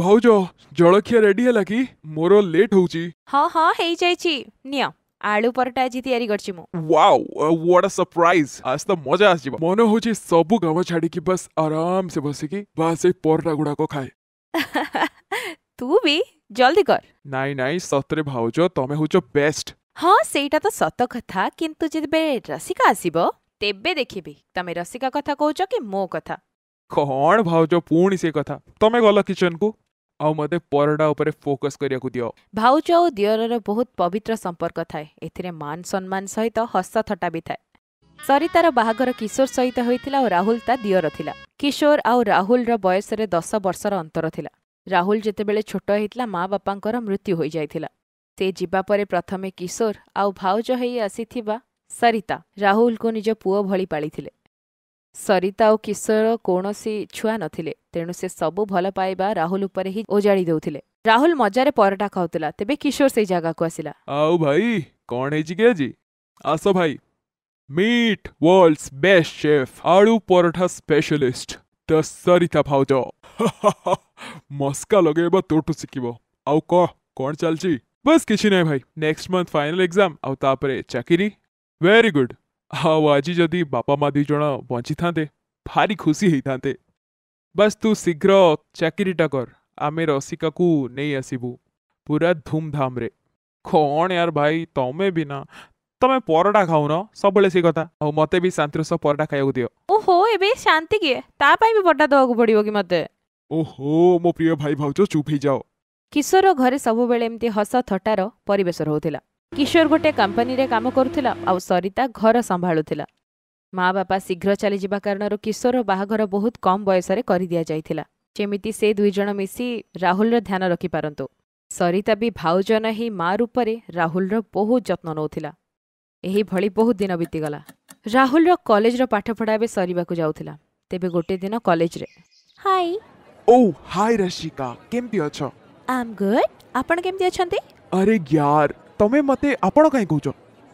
ଭାଉଜ ଜଳଖିଆ ରେଡି ହେଲା କି ମୋର ଲେଟ୍ ହଉଛି ହଁ ହଁ ହେଇଯାଇଛି ନିଅ ଆଳୁ ପରଟା ଆଜି ତିଆରି କରିଛି ମୁଁ ୱାଓ ୱାଟ୍ ଆ ସରପ୍ରାଇଜ୍ ଆଜି ତ ମଜା ଆସିଯିବ ମନ ହଉଛି ସବୁ କାମ ଛାଡିକି ବାସ୍ ଆରାମ ସେ ବସିକି ବାସ୍ ଏଇ ପରଟା ଗୁଡାକ ଖାଏ ତୁ ବି ଜଲ୍ଦି କର ନାଇଁ ନାଇଁ ସତରେ ଭାଉଜ ତମେ ହଉଛ ବେଷ୍ଟ ହଁ ସେଇଟା ତ ସତ କଥା କିନ୍ତୁ ଯେବେ ରସିକା ଆସିବ ତେବେ ଦେଖିବି ତମେ ରସିକା କଥା କହୁଛ କି ମୋ କଥା କ'ଣ ଭାଉଜ ପୁଣି ସେ କଥା ତମେ ଗଲ କିଚେନକୁ ଆଉ ମୋତେ ପରଟା ଉପରେ ଫୋକସ୍ କରିବାକୁ ଦିଅ ଭାଉଜ ଆଉ ଦିଅରର ବହୁତ ପବିତ୍ର ସମ୍ପର୍କ ଥାଏ ଏଥିରେ ମାନ ସମ୍ମାନ ସହିତ ହସ୍ତଥଟା ବି ଥାଏ ସରିତାର ବାହାଘର କିଶୋର ସହିତ ହୋଇଥିଲା ଆଉ ରାହୁଲ ତା ଦିଅର ଥିଲା କିଶୋର ଆଉ ରାହୁଲର ବୟସରେ ଦଶ ବର୍ଷର ଅନ୍ତର ଥିଲା ରାହୁଲ ଯେତେବେଳେ ଛୋଟ ହୋଇଥିଲା ମା ବାପାଙ୍କର ମୃତ୍ୟୁ ହୋଇଯାଇଥିଲା ସେ ଯିବା ପରେ ପ୍ରଥମେ କିଶୋର ଆଉ ଭାଉଜ ହେଇ ଆସିଥିବା ସରିତା ରାହୁଲଙ୍କୁ ନିଜ ପୁଅ ଭଳି ପାଳିଥିଲେ ସରିତା ଆଉ କିଶୋର କୌଣସି ଛୁଆ ନଥିଲେ ତେଣୁ ସେ ସବୁ ଭଲ ପାଇବା ରାହୁଲ ଉପରେ ହିଁ ଓଜାଡ଼ି ଦେଉଥିଲେ ରାହୁଲ ମଜାରେ ପରଟା ଖାଉଥିଲା ତେବେ କିଶୋର ସେଇ ଜାଗାକୁ ଆସିଲା ଆଉ ଭାଇ କ'ଣ ହେଇଛି କି ଆଜି ଆସ ଭାଇ ମିଟ୍ ୱାର୍ଲଡସ୍ ବେଷ୍ଟ ଶେଫ୍ ଆଳୁ ପରଠା ସ୍ପେଶାଲିଷ୍ଟ ଦ ସରିତା ଭାଉଜ ମସ୍କା ଲଗେଇବା ତୋଠୁ ଶିଖିବ ଆଉ କହ କ'ଣ ଚାଲିଛି ବସ୍ କିଛି ନାହିଁ ଭାଇ ନେକ୍ସଟ ମନ୍ଥ ଫାଇନାଲ ଏକ୍ଜାମ ଆଉ ତାପରେ ଚାକିରି ଭେରି ଗୁଡ୍ ଆଉ ଆଜି ଯଦି ବାପା ମା' ଦୁଇ ଜଣ ବଞ୍ଚିଥାନ୍ତେ ଭାରି ଖୁସି ହେଇଥାନ୍ତେ ବାସ୍ ତୁ ଶୀଘ୍ର ଚାକିରିଟା କର ଆମେ ରସିକାକୁ ନେଇ ଆସିବୁ ପୁରା ଧୁମ୍ଧାମ୍ରେ କ'ଣ ୟାର ଭାଇ ତମେ ବିନା ତମେ ପରଟା ଖାଉନ ସବୁବେଳେ ସେ କଥା ଆଉ ମତେ ବି ଶାନ୍ତିର ସହ ପରଟା ଖାଇବାକୁ ଦିଅ ଓହୋ ଏବେ ଶାନ୍ତି କିଏ ତା ପାଇଁ ବି ପରଟା ଦେବାକୁ ପଡିବ କି ମତେ ଓହୋ ମୋ ପ୍ରିୟ ଭାଇ ଭାଉଚ ଚୁପ୍ ହେଇଯାଅ କିଶୋର ଘରେ ସବୁବେଳେ ଏମିତି ହସ ଥଟାର ପରିବେଶ ରହୁଥିଲା କିଶୋର ଗୋଟିଏ କମ୍ପାନୀରେ କାମ କରୁଥିଲା ଆଉ ସରିତା ଘର ସମ୍ଭାଳୁଥିଲା ମା ବାପା ଶୀଘ୍ର ଚାଲିଯିବା କାରଣରୁ କିଶୋରର ବାହାଘର ବହୁତ କମ୍ ବୟସରେ କରିଦିଆଯାଇଥିଲା ଯେମିତି ସେ ଦୁଇଜଣ ମିଶି ରାହୁଲର ଧ୍ୟାନ ରଖିପାରନ୍ତୁ ସରିତା ବି ଭାଉଜ ନ ହେଇ ମା ରୂପରେ ରାହୁଲର ବହୁତ ଯତ୍ନ ନେଉଥିଲା ଏହିଭଳି ବହୁତ ଦିନ ବିତିଗଲା ରାହୁଲର କଲେଜର ପାଠପଢ଼ା ଏବେ ସରିବାକୁ ଯାଉଥିଲା ତେବେ ଗୋଟିଏ ଦିନ କଲେଜରେ ହାଇ ଓ ହାଇ ରଶିକା କେମିତି ଅଛ ଆଇ ଆମ୍ ଗୁଡ୍ ଆପଣ କେମିତି ଅଛନ୍ତି ଆରେ ୟାର ତମେ ମତେ ଆପଣ କାହିଁ କହୁଛ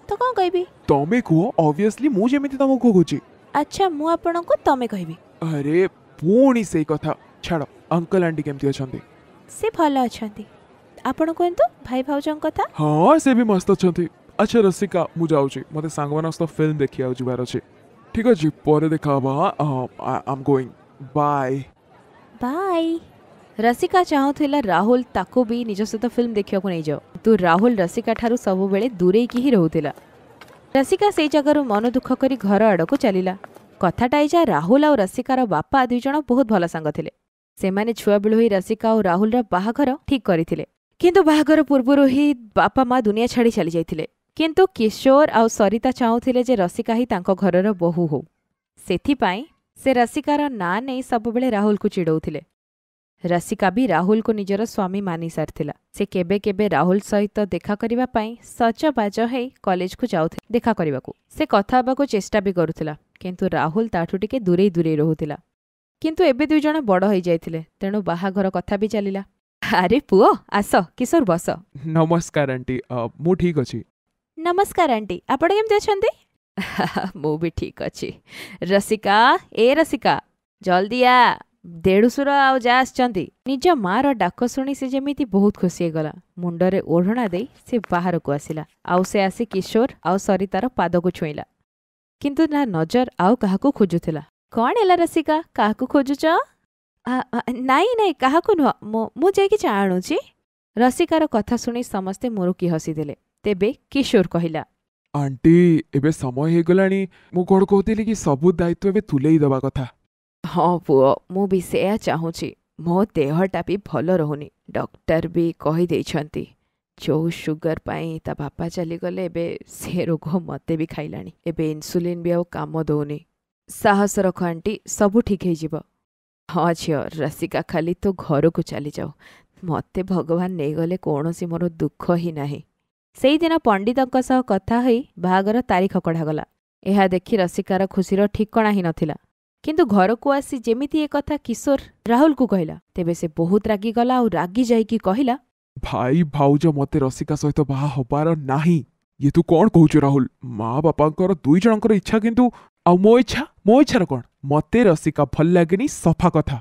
ତ କ'ଣ କହିବି ତମେ କୁହ ଅବଭିୟସଲି ମୁଁ ଯେମିତି ତମକୁ କହୁଛି ଆଚ୍ଛା ମୁଁ ଆପଣଙ୍କୁ ତମେ କହିବି ଆରେ ପୁଣି ସେଇ କଥା ଛାଡ଼ ଅଙ୍କଲ ଆଣ୍ଟି କେମିତି ଅଛନ୍ତି ସେ ଭଲ ଅଛନ୍ତି ଆପଣ କୁହନ୍ତୁ ଭାଇ ଭାଉଜଙ୍କ କଥା ହଁ ସେ ବି ମସ୍ତ ଅଛନ୍ତି ଆଚ୍ଛା ରସିକା ମୁଁ ଯାଉଛି ମୋତେ ସାଙ୍ଗମାନଙ୍କ ସହ ଫିଲ୍ମ ଦେଖିବାକୁ ଯିବାର ଅଛି ଠିକ ଅଛି ପରେ ଦେଖା ହବା I'm going bye bye Rasika ଚାହୁଁଥିଲା ରାହୁଲ ତାକୁ ବି ନିଜ ସହିତ ଫିଲ୍ମ ଦେଖିବାକୁ ନେଇଯାଉ କିନ୍ତୁ ରାହୁଲ ରସିକା ଠାରୁ ସବୁବେଳେ ଦୂରେଇକି ହିଁ ରହୁଥିଲା ରସିକା ସେଇ ଜାଗାରୁ ମନ ଦୁଃଖ କରି ଘର ଆଡ଼କୁ ଚାଲିଲା କଥାଟା ଏଯା ରାହୁଲ ଆଉ ରସିକାର ବାପା ଦୁଇ ଜଣ ବହୁତ ଭଲ ସାଙ୍ଗ ଥିଲେ ସେମାନେ ଛୁଆବେଳୁ ହିଁ ରସିକା ଆଉ ରାହୁଲର ବାହାଘର ଠିକ୍ କରିଥିଲେ କିନ୍ତୁ ବାହାଘର ପୂର୍ବରୁ ହିଁ ବାପା ମା' ଦୁନିଆ ଛାଡ଼ି ଚାଲିଯାଇଥିଲେ କିନ୍ତୁ କିଶୋର ଆଉ ସରିତା ଚାହୁଁଥିଲେ ଯେ ରସିକା ହିଁ ତାଙ୍କ ଘରର ବୋହୂ ହେଉ ସେଥିପାଇଁ ସେ ରସିକାର ନାଁ ନେଇ ସବୁବେଳେ ରାହୁଲକୁ ଚିଡ଼ଉଥିଲେ ରସିକା ବି ରାହୁଲକୁ ନିଜର ସ୍ୱାମୀ ମାନିସାରିଥିଲା ସେ କେବେ କେବେ ରାହୁଲ ସହିତ ଦେଖା କରିବା ପାଇଁ ସଜବାଜ ହେଇ କଲେଜକୁ ଯାଉଥିଲା ଦେଖା କରିବାକୁ ସେ କଥା ହେବାକୁ ଚେଷ୍ଟା ବି କରୁଥିଲା କିନ୍ତୁ ରାହୁଲ ତାଠୁ ଟିକେ ଦୂରେଇ ଦୂରେଇ ରହୁଥିଲା କିନ୍ତୁ ଏବେ ଦୁଇ ଜଣ ବଡ଼ ହେଇଯାଇଥିଲେ ତେଣୁ ବାହାଘର କଥା ବି ଚାଲିଲା ଆରେ ପୁଅ ଆସ କିଶୋର ବସ ନମସ୍କାର ଆଣ୍ଟି ମୁଁ ଠିକ୍ ଅଛି ନମସ୍କାର ଆଣ୍ଟି ଆପଣ କେମିତି ଅଛନ୍ତି ମୁଁ ବି ଠିକ୍ ଅଛି ରସିକା ଏ ରସିକା ଜଲ୍ଦି ଆ ଦେଢ଼ୁସୁର ଆଉ ଯା ଆସିଛନ୍ତି ନିଜ ମାଆର ଡାକ ଶୁଣି ସେ ଯେମିତି ବହୁତ ଖୁସି ହେଇଗଲା ମୁଣ୍ଡରେ ଓଢ଼ଣା ଦେଇ ସେ ବାହାରକୁ ଆସିଲା ଆଉ ସେ ଆସି କିଶୋର ଆଉ ସରିତାର ପାଦକୁ ଛୁଇଁଲା କିନ୍ତୁ ନା ନଜର ଆଉ କାହାକୁ ଖୋଜୁଥିଲା କ'ଣ ହେଲା ରସିକା କାହାକୁ ଖୋଜୁଛ ନାଇଁ ନାଇଁ କାହାକୁ ନୁହଁ ମୁଁ ଯାଇକି ଚା ଆଣୁଛି ରସିକାର କଥା ଶୁଣି ସମସ୍ତେ ମୁରୁକି ହସିଦେଲେ ତେବେ କିଶୋର କହିଲା ଆଣ୍ଟି ଏବେ ସମୟ ହେଇଗଲାଣି ମୁଁ କ'ଣ କହୁଥିଲି କି ସବୁ ଦାୟିତ୍ୱ ଏବେ ତୁଲେଇ ଦେବା କଥା ହଁ ପୁଅ ମୁଁ ବି ସେୟା ଚାହୁଁଛି ମୋ ଦେହଟା ବି ଭଲ ରହୁନି ଡକ୍ଟର ବି କହିଦେଇଛନ୍ତି ଯେଉଁ ସୁଗର ପାଇଁ ତା ବାପା ଚାଲିଗଲେ ଏବେ ସେ ରୋଗ ମୋତେ ବି ଖାଇଲାଣି ଏବେ ଇନ୍ସୁଲିନ୍ ବି ଆଉ କାମ ଦେଉନି ସାହସ ରଖ ଆଣ୍ଟି ସବୁ ଠିକ୍ ହେଇଯିବ ହଁ ଝିଅ ରସିକା ଖାଲି ତୁ ଘରକୁ ଚାଲିଯାଉ ମୋତେ ଭଗବାନ ନେଇଗଲେ କୌଣସି ମୋର ଦୁଃଖ ହିଁ ନାହିଁ ସେଇଦିନ ପଣ୍ଡିତଙ୍କ ସହ କଥା ହୋଇ ବାହାଘର ତାରିଖ କଢ଼ାଗଲା ଏହା ଦେଖି ରସିକାର ଖୁସିର ଠିକଣା ହିଁ ନଥିଲା କିନ୍ତୁ ଘରକୁ ଆସି ଯେମିତି ଏ କଥା କିଶୋର ରାହୁଲକୁ କହିଲା ତେବେ ସେ ବହୁତ ରାଗିଗଲା ଆଉ ରାଗି ଯାଇକି କହିଲା ଭାଇ ଭାଉଜ ମତେ ରସିକା ସହିତ ବାହା ହବାର ନାହିଁ ଇଏ ତୁ କ'ଣ କହୁଛୁ ରାହୁଲ ମା ବାପାଙ୍କର ଦୁଇ ଜଣଙ୍କର ଇଚ୍ଛା କିନ୍ତୁ ଆଉ ମୋ ଇଚ୍ଛା ମୋ ଇଚ୍ଛାର କ'ଣ ମତେ ରସିକା ଭଲ ଲାଗେନି ସଫା କଥା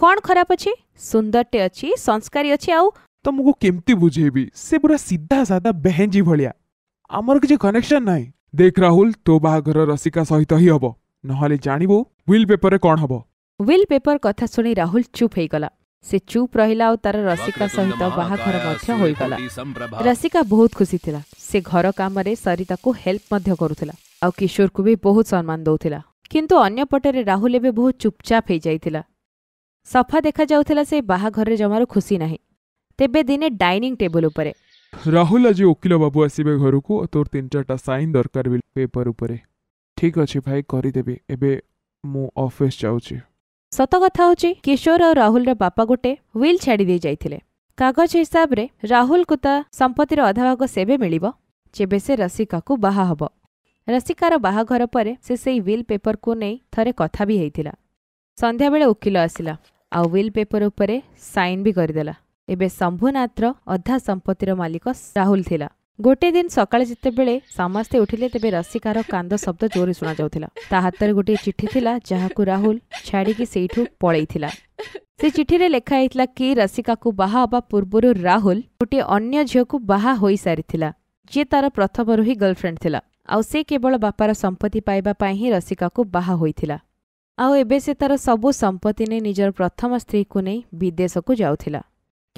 କ'ଣ ଖରାପ ଅଛି ସୁନ୍ଦରଟେ ଅଛି ସଂସ୍କାରୀ ଅଛି ଆଉ ତମକୁ କେମିତି ବୁଝେଇବି ସେ ପୁରା ସିଧା ସାଧା ବେହେଞ୍ଜି ଭଳିଆ ଆମର କିଛି କନେକ୍ସନ ନାହିଁ ଦେଖ ରାହୁଲ ତୋ ବାହାଘର ରସିକା ସହିତ ହିଁ ହବ ନହେଲେ ଜାଣିବୁ ୱିଲ୍ ପେପରରେ କ'ଣ ହେବ ୱିଲ୍ ପେପର କଥା ଶୁଣି ରାହୁଲ ଚୁପ୍ ହେଇଗଲା ସେ ଚୁପ୍ ରହିଲା ଆଉ ତାର ରସିକା ସହିତ ବାହାଘର ମଧ୍ୟ ହୋଇଗଲା ରସିକା ବହୁତ ଖୁସି ଥିଲା ସେ ଘର କାମରେ ସରିତାକୁ ହେଲ୍ପ ମଧ୍ୟ କରୁଥିଲା ଆଉ କିଶୋରକୁ ବି ବହୁତ ସମ୍ମାନ ଦେଉଥିଲା କିନ୍ତୁ ଅନ୍ୟପଟରେ ରାହୁଲ ଏବେ ବହୁତ ଚୁପଚାପ ହେଇଯାଇଥିଲା ସଫା ଦେଖାଯାଉଥିଲା ସେ ବାହାଘରରେ ଜମାରୁ ଖୁସି ନାହିଁ ତେବେ ଦିନେ ଡାଇନିଂ ଟେବୁଲ ଉପରେ ରାହୁଲ ଆଜି ଓକିଲ ବାବୁ ଆସିବେ ଘରକୁ ତୋର ତିନି ଚାରିଟା ସାଇନ୍ ଦରକାର ପେପର ଉପରେ ଠିକ୍ ଅଛି ଭାଇ କରିଦେବି ଏବେ ମୁଁ ଅଫିସ୍ ଯାଉଛି ସତ କଥା ହେଉଛି କିଶୋର ଆଉ ରାହୁଲର ବାପା ଗୋଟେ ହ୍ୱିଲ୍ ଛାଡ଼ି ଦେଇ ଯାଇଥିଲେ କାଗଜ ହିସାବରେ ରାହୁଲକୁ ତା ସମ୍ପତ୍ତିର ଅଧାଭାଗ ସେବେ ମିଳିବ ଯେବେ ସେ ରସିକାକୁ ବାହା ହେବ ରସିକାର ବାହାଘର ପରେ ସେ ସେଇ ହ୍ୱିଲ୍ ପେପରକୁ ନେଇ ଥରେ କଥା ବି ହେଇଥିଲା ସନ୍ଧ୍ୟାବେଳେ ଓକିଲ ଆସିଲା ଆଉ ହ୍ୱିଲ୍ ପେପର ଉପରେ ସାଇନ୍ ବି କରିଦେଲା ଏବେ ଶମ୍ଭୁନାଥର ଅଧା ସମ୍ପତ୍ତିର ମାଲିକ ରାହୁଲ ଥିଲା ଗୋଟିଏ ଦିନ ସକାଳେ ଯେତେବେଳେ ସମସ୍ତେ ଉଠିଲେ ତେବେ ରସିକାର କାନ୍ଦ ଶବ୍ଦ ଜୋରରେ ଶୁଣାଯାଉଥିଲା ତା ହାତରେ ଗୋଟିଏ ଚିଠି ଥିଲା ଯାହାକୁ ରାହୁଲ ଛାଡ଼ିକି ସେଇଠୁ ପଳେଇଥିଲା ସେ ଚିଠିରେ ଲେଖା ହେଇଥିଲା କି ରସିକାକୁ ବାହା ହେବା ପୂର୍ବରୁ ରାହୁଲ ଗୋଟିଏ ଅନ୍ୟ ଝିଅକୁ ବାହା ହୋଇସାରିଥିଲା ଯିଏ ତାର ପ୍ରଥମରୁ ହିଁ ଗର୍ଲଫ୍ରେଣ୍ଡ ଥିଲା ଆଉ ସେ କେବଳ ବାପାର ସମ୍ପତ୍ତି ପାଇବା ପାଇଁ ହିଁ ରସିକାକୁ ବାହା ହୋଇଥିଲା ଆଉ ଏବେ ସେ ତାର ସବୁ ସମ୍ପତ୍ତି ନେଇ ନିଜର ପ୍ରଥମ ସ୍ତ୍ରୀକୁ ନେଇ ବିଦେଶକୁ ଯାଉଥିଲା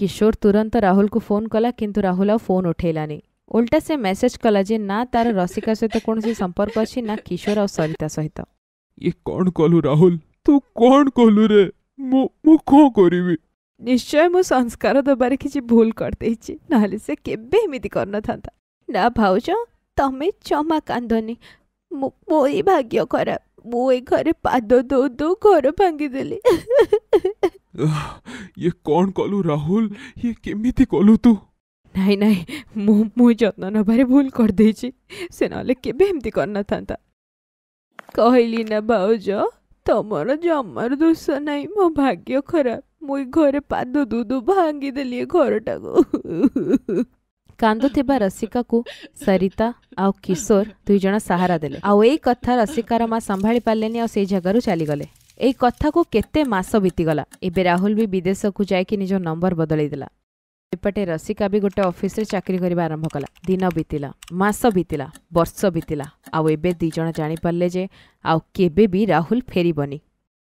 କିଶୋର ତୁରନ୍ତ ରାହୁଲକୁ ଫୋନ୍ କଲା କିନ୍ତୁ ରାହୁଲ ଆଉ ଫୋନ୍ ଉଠେଇଲାନି ଓଲ୍ଟା ସେ ମେସେଜ୍ କଲା ଯେ ନା ତାର ରସିକା ସହିତ କୌଣସି ସମ୍ପର୍କ ଅଛି ନା କିଶୋର ଆଉ ସରିତା ସହିତ ଇଏ କ'ଣ କଲୁ ରାହୁଲ ତୁ କ'ଣ କଲୁ ରେ ମୁଁ ମୁଁ କ'ଣ କରିବି ନିଶ୍ଚୟ ମୁଁ ସଂସ୍କାର ଦେବାରେ କିଛି ଭୁଲ କରିଦେଇଛି ନହେଲେ ସେ କେବେ ଏମିତି କରିନଥାନ୍ତା ନା ଭାଉଜ ତମେ ଜମା କାନ୍ଦନି ମୋ ଏଇ ଭାଗ୍ୟ ଖରାପ ମୁଁ ଏ ଘରେ ପାଦ ଦଉ ଦଉ ଘର ଭାଙ୍ଗିଦେଲି ଇଏ କ'ଣ କଲୁ ରାହୁଲ ଇଏ କେମିତି କଲୁ ତୁ ନାଇଁ ନାଇଁ ମୁଁ ମୁଁ ଯତ୍ନ ନେବାରେ ଭୁଲ କରିଦେଇଛି ସେ ନହେଲେ କେବେ ଏମିତି କରିନଥାନ୍ତା କହିଲି ନା ବାଉଜ ତମର ଜମାର ଦୋଷ ନାହିଁ ମୋ ଭାଗ୍ୟ ଖରାପ ମୁଁ ଏ ଘରେ ପାଦ ଦୁଦୁ ଭାଙ୍ଗିଦେଲି ଏ ଘରଟାକୁ କାନ୍ଦୁଥିବା ରସିକାକୁ ସରିତା ଆଉ କିଶୋର ଦୁଇ ଜଣ ସାହାରା ଦେଲେ ଆଉ ଏଇ କଥା ରସିକାର ମା ସମ୍ଭାଳି ପାରିଲେନି ଆଉ ସେଇ ଜାଗାରୁ ଚାଲିଗଲେ ଏଇ କଥାକୁ କେତେ ମାସ ବିତିଗଲା ଏବେ ରାହୁଲ ବି ବିଦେଶକୁ ଯାଇକି ନିଜ ନମ୍ବର ବଦଳେଇ ଦେଲା पटे रसिका भी गोटे अफिश्रे चाकरी कर आरंभ कला दिन बीतला मस बीतला वर्ष बीतला आउ ए दिज जापारे आउ के भी राहुल फेरबनी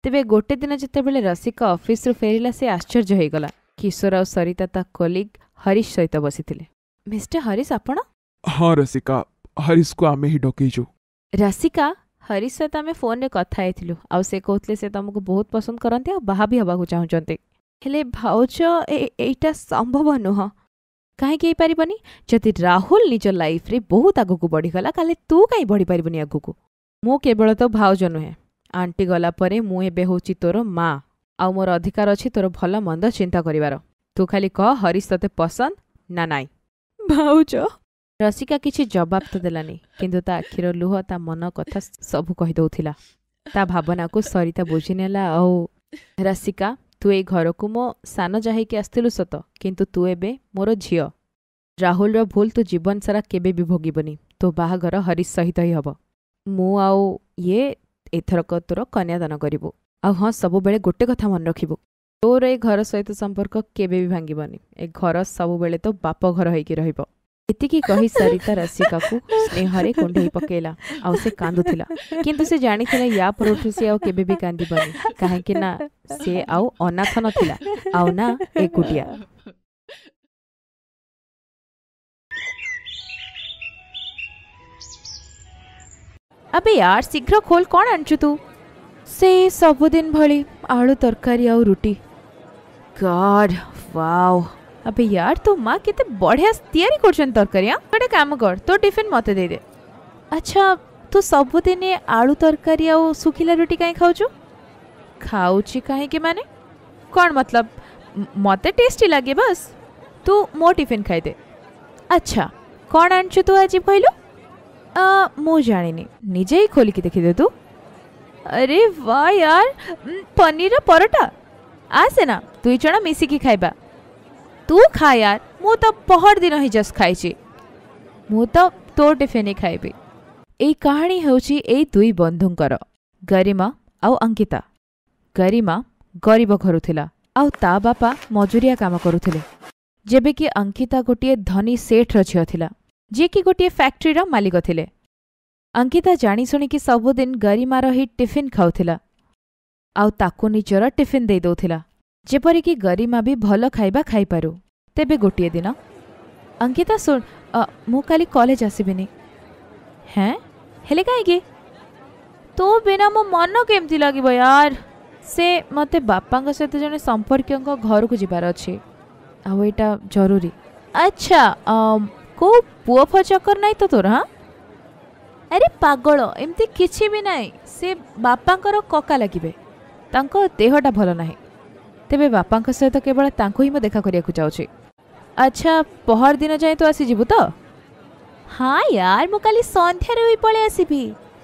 तेज गोटे दिन जितेबाला रसिका अफिश्रु फेरला से आश्चर्य होगला किशोर आ सरिता कलिग हरीश सहित बसी मिस्टर हरीश आप हाँ रसिका हरीश को आम ही डक रसिका हरीश सहित आम फोन में कथ आ कहते तुमको बहुत पसंद करते बाहा भी हाँ चाहते ए एटा सम्भव नुह कहीँकै पारि जति राहुल निज रे बहुत आगको बढिगला तिपारि आगको मु केवल त भाउज नुहेँ आन्टी गलाप एउटा तोर माधिक अझ तोर भल मन्द चिन्ता तु खालि करिश तसन् भाउच रसिक जवाब त दल नै कि तिर लुह ता मन कथा सबैलाई त भावनाको सरिता रसिका ତୁ ଏଇ ଘରକୁ ମୋ ସାନ ଯାହାକି ଆସିଥିଲୁ ସତ କିନ୍ତୁ ତୁ ଏବେ ମୋର ଝିଅ ରାହୁଲର ଭୁଲ ତୁ ଜୀବନସାରା କେବେ ବି ଭୋଗିବନି ତୋ ବାହାଘର ହରିଶ ସହିତ ହିଁ ହେବ ମୁଁ ଆଉ ଇଏ ଏଥରକ ତୋର କନ୍ୟାଦାନ କରିବୁ ଆଉ ହଁ ସବୁବେଳେ ଗୋଟେ କଥା ମନେ ରଖିବୁ ତୋର ଏ ଘର ସହିତ ସମ୍ପର୍କ କେବେ ବି ଭାଙ୍ଗିବନି ଏ ଘର ସବୁବେଳେ ତୋ ବାପ ଘର ହେଇକି ରହିବ ଏତିକି କହି ସରିତା ରସିକାକୁ ସ୍ନେହରେ କୁଣ୍ଢେଇ ପକେଇଲା ଆଉ ସେ କାନ୍ଦୁଥିଲା କିନ୍ତୁ ସେ ଜାଣିଥିଲା ୟା ପରଠୁ ସେ ଆଉ କେବେ ବି କାନ୍ଦିବନି କାହିଁକି ନା ସେ ଆଉ ଅନାଥ ନଥିଲା ଆଉ ନା ଏକୁଟିଆ ଆବେ ୟାର ଶୀଘ୍ର ଖୋଲ କ'ଣ ଆଣିଛୁ ତୁ ସେ ସବୁଦିନ ଭଳି ଆଳୁ ତରକାରୀ ଆଉ ରୁଟି ଗଡ୍ ୱାଓ ଆବେ ୟାର ତୋ ମା କେତେ ବଢ଼ିଆ ତିଆରି କରୁଛନ୍ତି ତରକାରୀ ଆଉ ଗୋଟେ କାମ କର ତୋ ଟିଫିନ୍ ମୋତେ ଦେଇଦେ ଆଚ୍ଛା ତୁ ସବୁଦିନେ ଆଳୁ ତରକାରୀ ଆଉ ଶୁଖିଲା ରୁଟି କାଇଁ ଖାଉଛୁ खाऊ कहीं मैंने कौन मतलब मत टेस्ट लगे बस तू मो टीफिन खाई अच्छा कौन आनचु तू आज कहल मुझी निजे ही खोलिकी दे तू अरे वाह यार पनीर परटा आसे ना दुई जन मिसिकी खाइबा तू खा यार मु तो पहर दिन ही जस्ट खाई मु तो तो टिफिन ही खाइबी यही कहानी हूँ यही दुई बंधुकर गरिमा आउ अंकिता गरिमा गरीब घर ता बापा मजूरिया काम करुले जेबकि अंकिता गोटे धनी सेठ्र झीला जिकि गोटे फैक्ट्रीर मालिक थे अंकिता जाणीशुणी कि सबुदिन गरिमार ही टीफिन खाऊला आजर टीफिन देदेला जपरिकी गरिमा भी भल खाइबा खाईपर तेब गोटे दिन अंकिता सुन मुझे कलेज आसबिनि हैं हेले कहीं तू बिना मो मन केमती लगे यार ସେ ମୋତେ ବାପାଙ୍କ ସହିତ ଜଣେ ସମ୍ପର୍କୀୟଙ୍କ ଘରକୁ ଯିବାର ଅଛି ଆଉ ଏଇଟା ଜରୁରୀ ଆଚ୍ଛା କେଉଁ ପୁଅ ଫୁଅ ଚକର ନାହିଁ ତ ତୋର ହଁ ଆରେ ପାଗଳ ଏମିତି କିଛି ବି ନାହିଁ ସେ ବାପାଙ୍କର କକା ଲାଗିବେ ତାଙ୍କ ଦେହଟା ଭଲ ନାହିଁ ତେବେ ବାପାଙ୍କ ସହିତ କେବଳ ତାଙ୍କୁ ହିଁ ମୁଁ ଦେଖା କରିବାକୁ ଚାହୁଁଛି ଆଚ୍ଛା ପହରଦିନ ଯାଏଁ ତୁ ଆସିଯିବୁ ତ ହଁ ୟାର ମୁଁ କାଲି ସନ୍ଧ୍ୟାରେ ବି ପଳେଇ ଆସିବି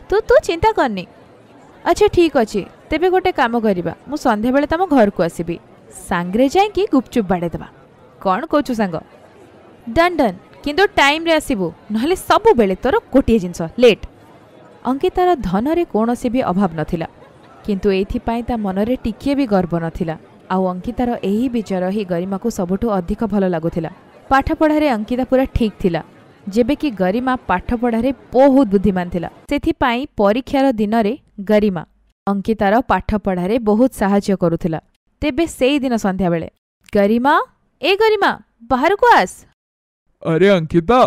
ତୁ ତୁ ଚିନ୍ତା କରନି ଆଚ୍ଛା ଠିକ୍ ଅଛି तपाईँ गएर म सन्ध्या बेला त म घरको आसबि साङ्ग्रे जाँक गुप्चुप बाडेद कङ्ग डन डन कि टाइम आसबु सब बेले तोर गोटे जिनिस लेट अङ्कित र धन र भी अभाव नै त मन भी गर्व नला आ अङ्कित र यही विचार ही को सबुठु अधिक भल भए लाग अङ्किता पूरा ठिक थाहाकि गरिमा पाठ पढाइ बहुत बुद्धिमा थाहा सही परीक्षा र दिन गरिमा ଅଙ୍କିତାର ପାଠପଢ଼ାରେ ବହୁତ ସାହାଯ୍ୟ କରୁଥିଲା ତେବେ ସେଇଦିନ ସନ୍ଧ୍ୟାବେଳେ ଗରିମା ଏ ଗରିମା ବାହାରକୁ ଆସ ଆରେ ଅଙ୍କିତା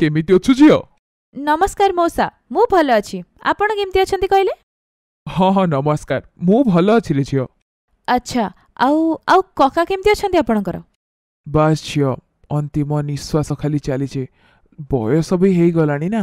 କେମିତି ଅଛୁ ଝିଅ ନମସ୍କାର ମଉସା ମୁଁ ଭଲ ଅଛି ଆପଣ କେମିତି ଅଛନ୍ତି କହିଲେ ହଁ ହଁ ନମସ୍କାର ମୁଁ ଭଲ ଅଛି ରେ ଝିଅ ଆଚ୍ଛା ଆଉ ଆଉ କକା କେମିତି ଅଛନ୍ତି ଆପଣଙ୍କର ବାସ୍ ଝିଅ ଅନ୍ତିମ ନିଶ୍ୱାସ ଖାଲି ଚାଲିଛି ବୟସ ବି ହେଇଗଲାଣି ନା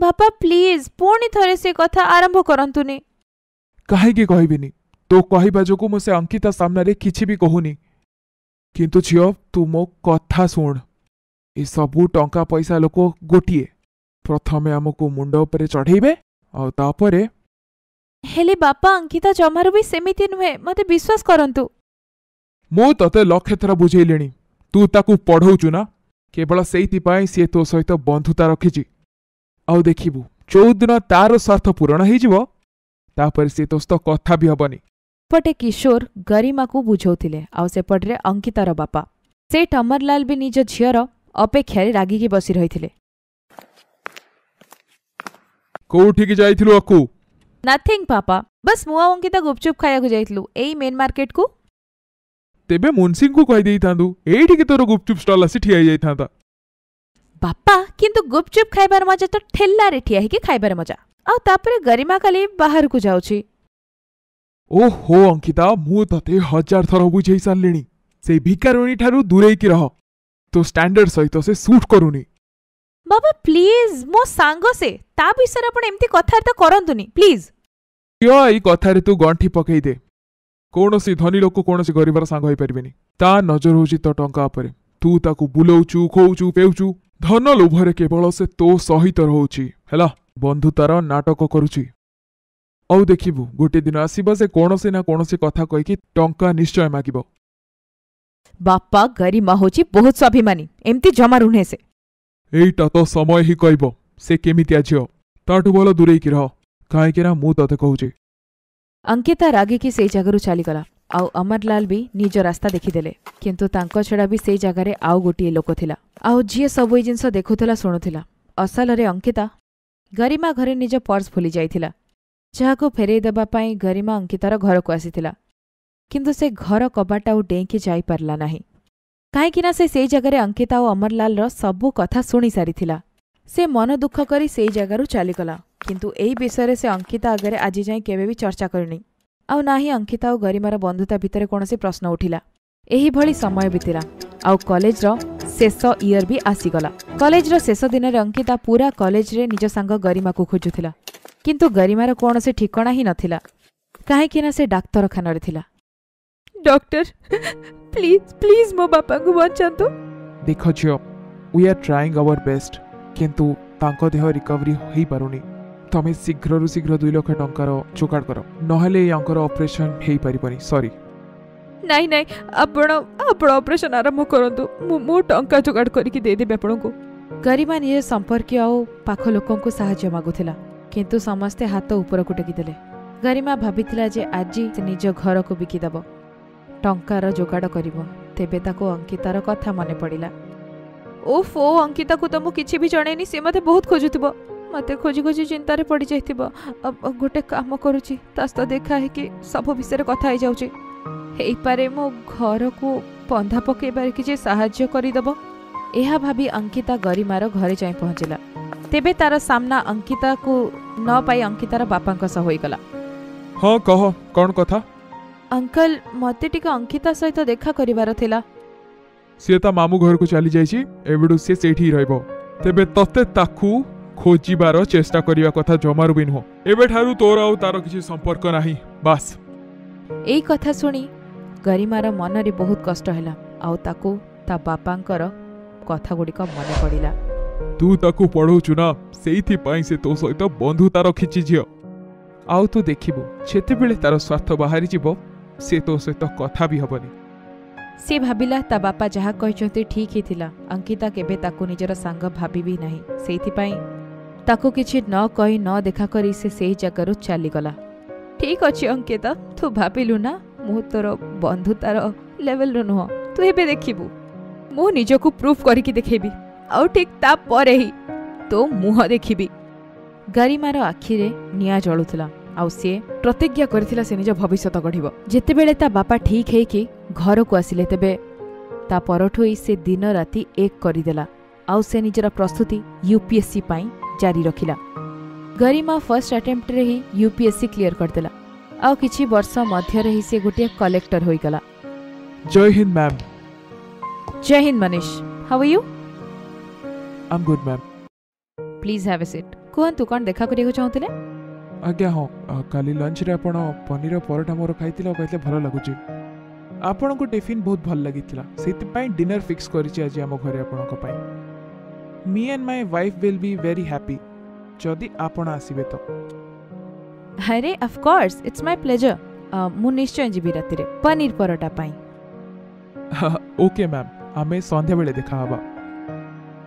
बापा प्लीज पुणी थे से कथा आरंभ करंतुनी तो कहिबा जको मो से अंकिता सामने रे किछि भी कहूनी किंतु छियो तू मो कथा सुन ए सबु टंका पैसा लोको गोटिए प्रथमे हम को मुंडो चढ़ेबे और बापा अंकिता जमार भी सेमिति नहे मते विश्वास करंतु मो तते लखेत्र बुझैलेनी तू ताकू पढौचू केवल से तो सहित बंधुता रखिजी आउ देखु जोदिन तार स्वार्थ पूरण होपर कथा भी हेनी पटे किशोर गरिमा को बुझौते आपटे अंकितार बापा से टमरलाल भी निज झीर अपेक्षार रागिक बसि रही नथिंग पापा बस मुंकिता गुपचुप खाया को मेन मार्केट को तेबे मुनसिंग को कह देई तोर गुपचुप स्टॉल असि ठिया ବାପା କିନ୍ତୁ ଗୁପଚୁପ୍ ଖାଇବାର ମଜା ତ ଠେଲାରେ ଠିଆ ହେଇକି ଖାଇବାର ମଜା ଆଉ ତାପରେ ଗରିମା କାଲି ବାହାରକୁ ଯାଉଛି ଓହୋ ଅଙ୍କିତା ମୁଁ ତତେ ହଜାର ଥର ବୁଝେଇ ସାରିଲିଣି ସେଇ ଭିକାରୁଣୀ ଠାରୁ ଦୂରେଇକି ରହ ତୋ ଷ୍ଟାଣ୍ଡାର୍ଡ ସହିତ ସେ ସୁଟ୍ କରୁନି ବାବା ପ୍ଲିଜ୍ ମୋ ସାଙ୍ଗ ସେ ତା ବିଷୟରେ ଆପଣ ଏମିତି କଥାବାର୍ତ୍ତା କରନ୍ତୁନି ପ୍ଲିଜ୍ ପ୍ରିୟ ଏଇ କଥାରେ ତୁ ଗଣ୍ଠି ପକେଇ ଦେ କୌଣସି ଧନୀ ଲୋକ କୌଣସି ଗରିବର ସାଙ୍ଗ ହେଇପାରିବେନି ତା ନଜର ହେଉଛି ତୋ ଟଙ୍କା ଉପରେ ତୁ ତାକୁ ବୁଲଉଛୁ ଖୋଉଛୁ ପେଉଛୁ ଧନ ଲୋଭରେ କେବଳ ସେ ତୋ ସହିତ ରହୁଛି ହେଲା ବନ୍ଧୁ ତାର ନାଟକ କରୁଛି ଆଉ ଦେଖିବୁ ଗୋଟିଏ ଦିନ ଆସିବ ସେ କୌଣସି ନା କୌଣସି କଥା କହିକି ଟଙ୍କା ନିଶ୍ଚୟ ମାଗିବ ବାପା ଗରିମା ହେଉଛି ବହୁତ ସ୍ୱାଭିମାନୀ ଏମିତି ଜମା ରୁହେ ସେ ଏଇଟା ତ ସମୟ ହିଁ କହିବ ସେ କେମିତିଆ ଝିଅ ତାଠୁ ଭଲ ଦୂରେଇକି ରହ କାହିଁକିନା ମୁଁ ତତେ କହୁଛି ଅଙ୍କିତା ରାଗିକି ସେଇ ଜାଗାରୁ ଚାଲିଗଲା ଆଉ ଅମରଲାଲ ବି ନିଜ ରାସ୍ତା ଦେଖିଦେଲେ କିନ୍ତୁ ତାଙ୍କ ଛଡ଼ା ବି ସେଇ ଜାଗାରେ ଆଉ ଗୋଟିଏ ଲୋକ ଥିଲା ଆଉ ଯିଏ ସବୁ ଏଇ ଜିନିଷ ଦେଖୁଥିଲା ଶୁଣୁଥିଲା ଅସଲରେ ଅଙ୍କିତା ଗରିମା ଘରେ ନିଜ ପର୍ସ ଭୁଲି ଯାଇଥିଲା ଯାହାକୁ ଫେରେଇ ଦେବା ପାଇଁ ଗରିମା ଅଙ୍କିତାର ଘରକୁ ଆସିଥିଲା କିନ୍ତୁ ସେ ଘର କବାଟାକୁ ଡେଇଁକି ଯାଇପାରିଲା ନାହିଁ କାହିଁକିନା ସେ ସେଇ ଜାଗାରେ ଅଙ୍କିତା ଓ ଅମରଲାଲର ସବୁ କଥା ଶୁଣିସାରିଥିଲା ସେ ମନ ଦୁଃଖ କରି ସେଇ ଜାଗାରୁ ଚାଲିଗଲା କିନ୍ତୁ ଏଇ ବିଷୟରେ ସେ ଅଙ୍କିତା ଆଗରେ ଆଜି ଯାଏଁ କେବେ ବି ଚର୍ଚ୍ଚା କରିନି ଆଉ ନାହିଁ ଅଙ୍କିତା ଆଉ ଗରିମାର ବନ୍ଧୁତା ଭିତରେ କୌଣସି ପ୍ରଶ୍ନ ଉଠିଲା ଏହିଭଳି ସମୟ ବିତିଲା ଆଉ କଲେଜର ଶେଷ ଇୟର୍ ବି ଆସିଗଲା କଲେଜର ଶେଷ ଦିନରେ ଅଙ୍କିତା ପୁରା କଲେଜରେ ନିଜ ସାଙ୍ଗ ଗରିମାକୁ ଖୋଜୁଥିଲା କିନ୍ତୁ ଗରିମାର କୌଣସି ଠିକଣା ହିଁ ନଥିଲା କାହିଁକିନା ସେ ଡାକ୍ତରଖାନାରେ ଥିଲା ଡକ୍ଟର ପ୍ଲିଜ୍ ପ୍ଲିଜ୍ ମୋ ବାପାଙ୍କୁ ବଞ୍ଚାନ୍ତୁ ଦେଖ ଝିଅ we are trying our best କିନ୍ତୁ ତାଙ୍କ ଦେହ ରିକଭରି ହୋଇପାରୁନି তোমৈ শীঘ্রৰ শীঘ্র 2 লাখ টংকাৰো জোকাড় কৰ নহলে ইয়াং ការ অপারেশন হৈ পৰিবনি সৰি নাই নাই আপোন আপোন অপারেশন আৰম্ভ কৰন্ত মু মু টংকা জোকাড় কৰি দি দে বেপোনক গৰিমা নিয়ে સંપৰ্কীয় আউ পাখ লোকক সহায় মাগুতিলা কিন্তু সামস্থে হাত ওপৰক উটে গি দিলে গৰিমা ভাবিছিল যে আজি নিজৰ ঘৰক বিকি দব টংকাৰ জোকাড় কৰিব তেবে তাৰক অঙ্কিতাৰ কথা মনে পৰিলা ওফ অঙ্কিতাক তেমু কিচিবি জনা নাই সিমতে বহুত খোজুতব ମୋତେ ଖୋଜି ଖୋଜି ଚିନ୍ତାରେ ପଡ଼ିଯାଇଥିବ ଗୋଟେ କାମ କରୁଛି ତା ସହିତ ଦେଖା ହେଇକି ସବୁ ବିଷୟରେ କଥା ହେଇଯାଉଛି ହେଇପାରେ ମୋ ଘରକୁ ପନ୍ଧା ପକାଇବାରେ କିଛି ସାହାଯ୍ୟ କରିଦେବ ଏହା ଭାବି ଅଙ୍କିତା ଗରିମାର ଘରେ ଯାଇ ପହଞ୍ଚିଲା ତେବେ ତାର ସାମ୍ନା ଅଙ୍କିତାକୁ ନ ପାଇ ଅଙ୍କିତାର ବାପାଙ୍କ ସହ ହୋଇଗଲା ହଁ କହ କ'ଣ କଥା ଅଙ୍କଲ ମୋତେ ଟିକେ ଅଙ୍କିତା ସହିତ ଦେଖା କରିବାର ଥିଲା ସିଏ ତା ମାମୁଁ ଘରକୁ ଚାଲିଯାଇଛି ଏବେଠୁ ସିଏ ସେଇଠି ରହିବ ତେବେ ତତେ ତାକୁ खोजार चेस्टा करने कथा जमार भी नुह एवं तोर आर किसी संपर्क ना बास कथा शुणी गरीमार मनरे बहुत कष्ट आपा कथागुड़ मन पड़ा तू पढ़ाचु ना से तो सहित तो बंधुता रखी झी आउ तू देखू जिते तार स्वार्थ बाहरी जीव से तो सहित तो कथा भी हेनी से भाला ता बापा जहाँ कही ठीक ही अंकिता केवे निजर सांग भावि ना से ତାକୁ କିଛି ନ କହି ନ ଦେଖା କରି ସେ ସେହି ଜାଗାରୁ ଚାଲିଗଲା ଠିକ୍ ଅଛି ଅଙ୍କିତା ତୁ ଭାବିଲୁ ନା ମୁଁ ତୋର ବନ୍ଧୁତାର ଲେଭେଲର ନୁହଁ ତୁ ଏବେ ଦେଖିବୁ ମୁଁ ନିଜକୁ ପ୍ରୁଫ୍ କରିକି ଦେଖେଇବି ଆଉ ଠିକ୍ ତାପରେ ହିଁ ତୋ ମୁହଁ ଦେଖିବି ଗାରିମାର ଆଖିରେ ନିଆଁ ଜଳୁଥିଲା ଆଉ ସିଏ ପ୍ରତିଜ୍ଞା କରିଥିଲା ସେ ନିଜ ଭବିଷ୍ୟତ ଗଢ଼ିବ ଯେତେବେଳେ ତା ବାପା ଠିକ୍ ହେଇକି ଘରକୁ ଆସିଲେ ତେବେ ତା ପରଠୁ ହିଁ ସେ ଦିନ ରାତି ଏକ କରିଦେଲା ଆଉ ସେ ନିଜର ପ୍ରସ୍ତୁତି ୟୁପିଏସ୍ସି ପାଇଁ ଜାରି ରଖିଲା ଗରିମା ଫର୍ଷ୍ଟ ଆଟେମ୍ପ୍ଟରେ ହିଁ ୟୁପିଏସ୍ସି କ୍ଲିୟର କରିଦେଲା ଆଉ କିଛି ବର୍ଷ ମଧ୍ୟରେ ହିଁ ସେ ଗୋଟିଏ କଲେକ୍ଟର ହୋଇଗଲା Jai Hind ma'am Jai Hind Manish how you I'm good ma'am please have a seat କୁହନ୍ତୁ କ'ଣ ଦେଖା କରିବାକୁ ଚାହୁଁଥିଲେ ଆଜ୍ଞା ହଁ କାଲି ଲଞ୍ଚରେ ଆପଣ ପନିର ପରଟା ମୋର ଖାଇଥିଲେ ଆଉ କହିଥିଲେ ଭଲ ଲାଗୁଛି ଆପଣଙ୍କ ଟିଫିନ୍ ବହୁତ ଭଲ ଲାଗିଥିଲା ସେଥିପାଇଁ ଡିନର ଫିକ୍ସ କରିଛି ଆଜି ଆମ ଘରେ ଆପଣଙ୍କ ପାଇଁ me and my wife will be very happy. যদি ଆପଣ ଆସିବେ ତ ଆରେ ଅଫକୋର୍ସ ଇଟ୍ସ ମାଇ ପ୍ଲେଜର ମୁଁ ନିଶ୍ଚୟ ଯିବି ରାତିରେ ପନିର ପରଟା ପାଇଁ ଓକେ ମ୍ୟାମ୍ ଆମେ ସନ୍ଧ୍ୟାବେଳେ ଦେଖାହେବା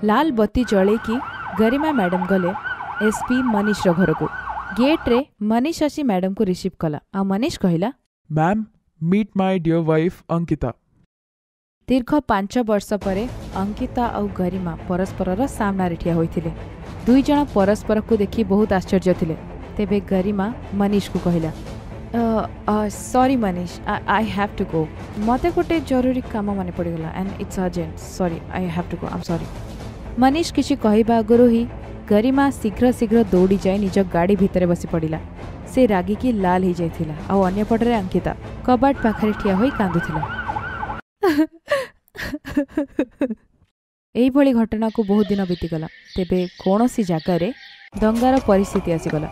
ଲାଲ ବତି ଜଳେଇକି ଗରିମା ମ୍ୟାଡମ୍ ଗଲେ ଏସ୍ପି ମନୀଷର ଘରକୁ ଗେଟ୍ରେ ମନୀଷ ଆସି ମ୍ୟାଡମ୍କୁ ରିସିଭ୍ କଲା ଆଉ ମନୀଷ କହିଲା ma'am meet my dear wife Ankita ଦୀର୍ଘ ପାଞ୍ଚ ବର୍ଷ ପରେ ଅଙ୍କିତା ଆଉ ଗରିମା ପରସ୍ପରର ସାମ୍ନାରେ ଠିଆ ହୋଇଥିଲେ ଦୁଇ ଜଣ ପରସ୍ପରକୁ ଦେଖି ବହୁତ ଆଶ୍ଚର୍ଯ୍ୟ ଥିଲେ ତେବେ ଗରିମା ମନୀଷକୁ କହିଲା sorry Manish I have to go ମୋତେ ଗୋଟେ ଜରୁରୀ କାମ ମନେ ପଡ଼ିଗଲା and it's urgent sorry I have to go I'm sorry Manish କିଛି କହିବା ଆଗରୁ ହିଁ ଗରିମା ଶୀଘ୍ର ଶୀଘ୍ର ଦୌଡ଼ି ଯାଇ ନିଜ ଗାଡ଼ି ଭିତରେ ବସି ପଡ଼ିଲା ସେ ରାଗିକି ଲାଲ ହୋଇଯାଇଥିଲା ଆଉ ଅନ୍ୟପଟରେ ଅଙ୍କିତା କବାଟ ପାଖରେ ଠିଆ ହୋଇ କାନ୍ଦୁଥିଲା ଏହିଭଳି ଘଟଣାକୁ ବହୁତ ଦିନ ବିତିଗଲା ତେବେ କୌଣସି ଜାଗାରେ ଦଙ୍ଗାର ପରିସ୍ଥିତି ଆସିଗଲା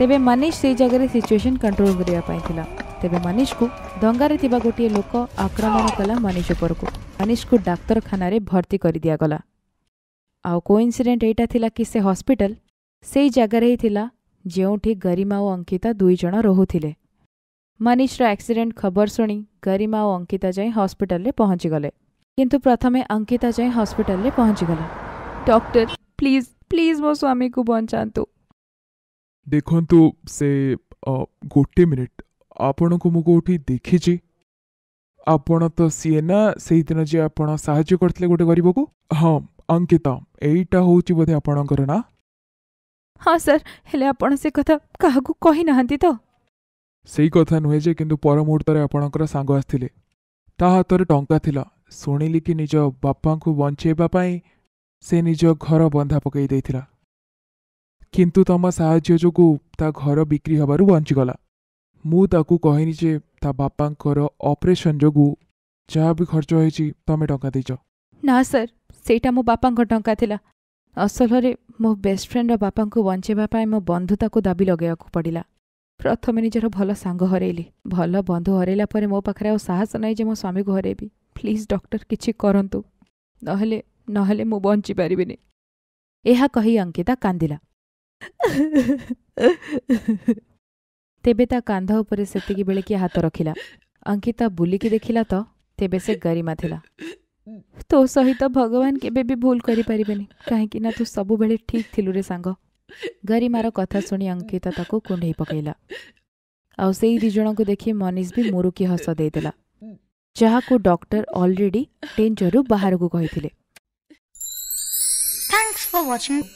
ତେବେ ମନୀଷ ସେହି ଜାଗାରେ ସିଚୁଏସନ୍ କଣ୍ଟ୍ରୋଲ କରିବା ପାଇଁ ଥିଲା ତେବେ ମନୀଷକୁ ଦଙ୍ଗାରେ ଥିବା ଗୋଟିଏ ଲୋକ ଆକ୍ରମଣ କଲା ମନୀଷ ଉପରକୁ ମନୀଷଙ୍କୁ ଡାକ୍ତରଖାନାରେ ଭର୍ତ୍ତି କରିଦିଆଗଲା ଆଉ ଇନ୍ସିଡେଣ୍ଟ ଏଇଟା ଥିଲା କି ସେ ହସ୍ପିଟାଲ ସେଇ ଜାଗାରେ ହିଁ ଥିଲା ଯେଉଁଠି ଗରିମା ଓ ଅଙ୍କିତା ଦୁଇ ଜଣ ରହୁଥିଲେ ମନୀଷର ଆକ୍ସିଡେଣ୍ଟ ଖବର ଶୁଣି ଗରିମା ଓ ଅଙ୍କିତା ଯାଇ ହସ୍ପିଟାଲରେ ପହଞ୍ଚିଗଲେ କିନ୍ତୁ ପ୍ରଥମେ ଅଙ୍କିତା ଯାଇ ହସ୍ପିଟାଲରେ ପହଞ୍ଚିଗଲା ଡକ୍ଟର ପ୍ଲିଜ୍ ପ୍ଲିଜ୍ ମୋ ସ୍ୱାମୀକୁ ବଞ୍ଚାନ୍ତୁ ଦେଖନ୍ତୁ ସେ ଗୋଟେ ମିନିଟ୍ ଆପଣଙ୍କୁ ମୁଁ କେଉଁଠି ଦେଖିଛି ଆପଣ ତ ସିଏ ନା ସେଇଦିନ ଯେ ଆପଣ ସାହାଯ୍ୟ କରିଥିଲେ ଗୋଟେ ଗରିବକୁ ହଁ ଅଙ୍କିତା ଏଇଟା ହେଉଛି ବୋଧେ ଆପଣଙ୍କର ନା ହଁ ସାର୍ ହେଲେ ଆପଣ ସେ କଥା କାହାକୁ କହିନାହାନ୍ତି ତ ସେଇ କଥା ନୁହେଁ ଯେ କିନ୍ତୁ ପର ମୁହୂର୍ତ୍ତରେ ଆପଣଙ୍କର ସାଙ୍ଗ ଆସିଥିଲେ ତା ହାତରେ ଟଙ୍କା ଥିଲା ଶୁଣିଲି କି ନିଜ ବାପାଙ୍କୁ ବଞ୍ଚେଇବା ପାଇଁ ସେ ନିଜ ଘର ବନ୍ଧା ପକାଇ ଦେଇଥିଲା କିନ୍ତୁ ତମ ସାହାଯ୍ୟ ଯୋଗୁଁ ତା ଘର ବିକ୍ରି ହେବାରୁ ବଞ୍ଚିଗଲା ମୁଁ ତାକୁ କହିନି ଯେ ତା ବାପାଙ୍କର ଅପରେସନ୍ ଯୋଗୁଁ ଯାହା ବି ଖର୍ଚ୍ଚ ହୋଇଛି ତମେ ଟଙ୍କା ଦେଇଛ ନା ସାର୍ ସେଇଟା ମୋ ବାପାଙ୍କ ଟଙ୍କା ଥିଲା ଅସଲରେ ମୋ ବେଷ୍ଟ ଫ୍ରେଣ୍ଡର ବାପାଙ୍କୁ ବଞ୍ଚେଇବା ପାଇଁ ମୋ ବନ୍ଧୁ ତାକୁ ଦାବି ଲଗାଇବାକୁ ପଡ଼ିଲା ପ୍ରଥମେ ନିଜର ଭଲ ସାଙ୍ଗ ହରେଇଲି ଭଲ ବନ୍ଧୁ ହରେଇଲା ପରେ ମୋ ପାଖରେ ଆଉ ସାହସ ନାହିଁ ଯେ ମୋ ସ୍ୱାମୀକୁ ହରେଇବି ପ୍ଲିଜ୍ ଡକ୍ଟର କିଛି କରନ୍ତୁ ନହେଲେ ନହେଲେ ମୁଁ ବଞ୍ଚିପାରିବିନି ଏହା କହି ଅଙ୍କିତା କାନ୍ଦିଲା ତେବେ ତା କାନ୍ଧ ଉପରେ ସେତିକି ବେଳେ କିଏ ହାତ ରଖିଲା ଅଙ୍କିତା ବୁଲିକି ଦେଖିଲା ତ ତେବେ ସେ ଗରିମା ଥିଲା ତୋ ସହିତ ଭଗବାନ କେବେ ବି ଭୁଲ କରିପାରିବେନି କାହିଁକି ନା ତୁ ସବୁବେଳେ ଠିକ୍ ଥିଲୁ ରେ ସାଙ୍ଗ गरिमार कथा शुणी अङ्किता तको कुण्डै पकाइला आ सेही दुई जनाको देखि मनिष भी मुरुकि हस देदला जहाको डाक्टर अलरेडी टेन्टहरु बाहिरको गइथिले थ्याङ्क्स फर वाचिङ